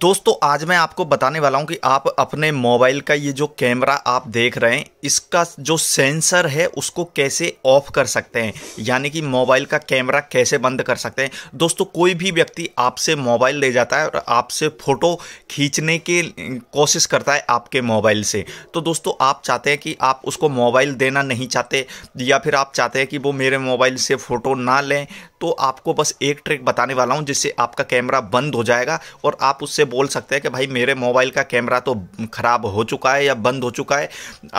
दोस्तों आज मैं आपको बताने वाला हूं कि आप अपने मोबाइल का ये जो कैमरा आप देख रहे हैं इसका जो सेंसर है उसको कैसे ऑफ कर सकते हैं यानी कि मोबाइल का कैमरा कैसे बंद कर सकते हैं दोस्तों कोई भी व्यक्ति आपसे मोबाइल ले जाता है और आपसे फ़ोटो खींचने के कोशिश करता है आपके मोबाइल से तो दोस्तों आप चाहते हैं कि आप उसको मोबाइल देना नहीं चाहते या फिर आप चाहते हैं कि वो मेरे मोबाइल से फ़ोटो ना लें तो आपको बस एक ट्रिक बताने वाला हूँ जिससे आपका कैमरा बंद हो जाएगा और आप उससे बोल सकते हैं कि भाई मेरे मोबाइल का कैमरा तो ख़राब हो चुका है या बंद हो चुका है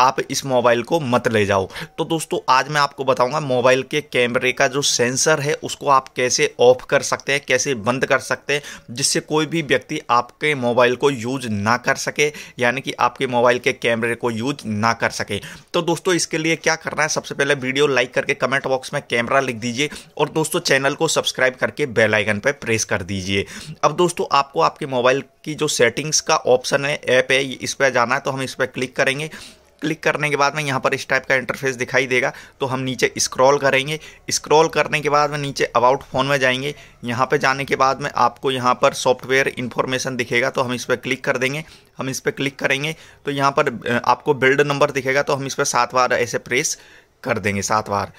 आप इस मोबाइल को मत ले जाओ तो दोस्तों आज मैं आपको बताऊंगा मोबाइल के कैमरे का जो सेंसर है उसको आप कैसे ऑफ कर सकते हैं कैसे बंद कर सकते हैं जिससे कोई भी व्यक्ति आपके मोबाइल को यूज ना कर सके यानी कि आपके मोबाइल के कैमरे को यूज ना कर सके तो दोस्तों इसके लिए क्या करना है सबसे पहले वीडियो लाइक करके कमेंट बॉक्स में कैमरा लिख दीजिए और दोस्तों चैनल को सब्सक्राइब करके बेल आइकन पर प्रेस कर दीजिए अब दोस्तों आपको आपके मोबाइल की जो सेटिंग्स का ऑप्शन है ऐप है इस पर जाना है तो हम इस पर क्लिक करेंगे क्लिक करने के बाद में यहाँ पर इस टाइप का इंटरफेस दिखाई देगा तो हम नीचे स्क्रॉल करेंगे स्क्रॉल करने के बाद में नीचे अबाउट फ़ोन में जाएंगे यहाँ पर जाने के बाद में आपको यहाँ पर सॉफ्टवेयर इन्फॉर्मेशन दिखेगा तो हम इस पर क्लिक कर देंगे हम इस पर क्लिक करेंगे तो यहाँ पर आपको बिल्ड नंबर दिखेगा तो हम इस पर सात बार ऐसे प्रेस कर देंगे सात बार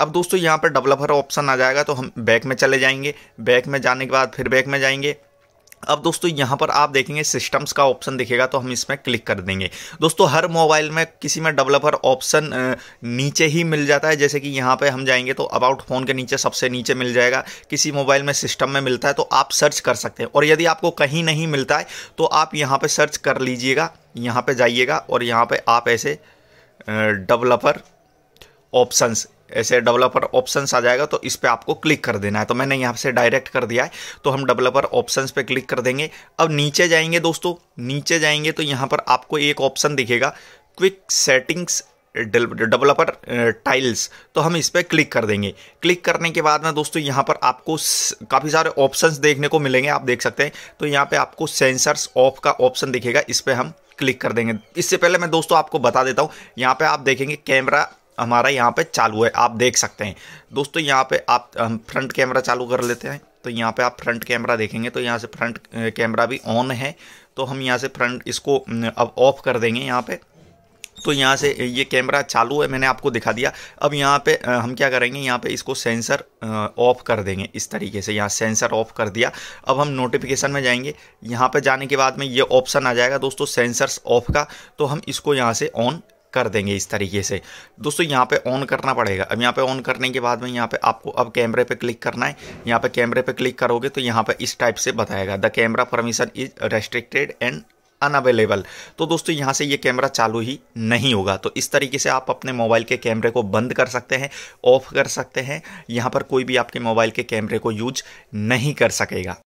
अब दोस्तों यहाँ पर डेवलपर ऑप्शन आ जाएगा तो हम बैक में चले जाएंगे बैक में जाने के बाद फिर बैक में जाएंगे अब दोस्तों यहाँ पर आप देखेंगे सिस्टम्स का ऑप्शन दिखेगा तो हम इसमें क्लिक कर देंगे दोस्तों हर मोबाइल में किसी में डेवलपर ऑप्शन नीचे ही मिल जाता है जैसे कि यहाँ पर हम जाएंगे तो अबाउट फ़ोन के नीचे सबसे नीचे मिल जाएगा किसी मोबाइल में सिस्टम में मिलता है तो आप सर्च कर सकते हैं और यदि आपको कहीं नहीं मिलता है तो आप यहाँ पर सर्च कर लीजिएगा यहाँ पर जाइएगा और यहाँ पर आप ऐसे डेवलपर ऑप्शंस ऐसे डेवलपर ऑप्शंस आ जाएगा तो इस पर आपको क्लिक कर देना है तो मैंने यहाँ से डायरेक्ट कर दिया है तो हम डेवलपर ऑप्शंस पे क्लिक कर देंगे अब नीचे जाएंगे दोस्तों नीचे जाएंगे तो यहाँ पर आपको एक ऑप्शन दिखेगा क्विक सेटिंग्स डेवलपर टाइल्स तो हम इस पर क्लिक कर देंगे क्लिक करने के बाद में दोस्तों यहाँ पर आपको काफ़ी सारे ऑप्शंस देखने को मिलेंगे आप देख सकते हैं तो यहाँ पर आपको सेंसर्स ऑफ का ऑप्शन दिखेगा इस पर हम क्लिक कर देंगे इससे पहले मैं दोस्तों आपको बता देता हूँ यहाँ पे आप देखेंगे कैमरा हमारा यहाँ पे चालू है आप देख सकते हैं दोस्तों यहाँ पे आप फ्रंट कैमरा चालू कर लेते हैं तो यहाँ पे आप फ्रंट कैमरा देखेंगे तो यहाँ से फ्रंट कैमरा भी ऑन है तो हम यहाँ से फ्रंट इसको अब ऑफ कर देंगे यहाँ पे तो यहाँ से ये कैमरा चालू है मैंने आपको दिखा दिया अब यहाँ पे हम क्या करेंगे यहाँ पे इसको सेंसर ऑफ कर देंगे इस तरीके से यहाँ सेंसर ऑफ कर दिया अब हम नोटिफिकेशन में जाएंगे यहाँ पे जाने के बाद में ये ऑप्शन आ जाएगा दोस्तों सेंसर्स ऑफ का तो हम इसको यहाँ से ऑन कर देंगे इस तरीके से दोस्तों यहाँ पे ऑन करना पड़ेगा अब यहाँ पे ऑन करने के बाद में यहाँ पे आपको अब कैमरे पे क्लिक करना है यहाँ पे कैमरे पे क्लिक करोगे तो यहाँ पे इस टाइप से बताएगा the camera permission is restricted and unavailable तो दोस्तों यहाँ से ये कैमरा चालू ही नहीं होगा तो इस तरीके से आप अपने मोबाइल के कैमरे को बंद कर सकते हैं ऑफ कर सकते हैं यहाँ पर कोई भी आपके मोबाइल के कैमरे को यूज नहीं कर सकेगा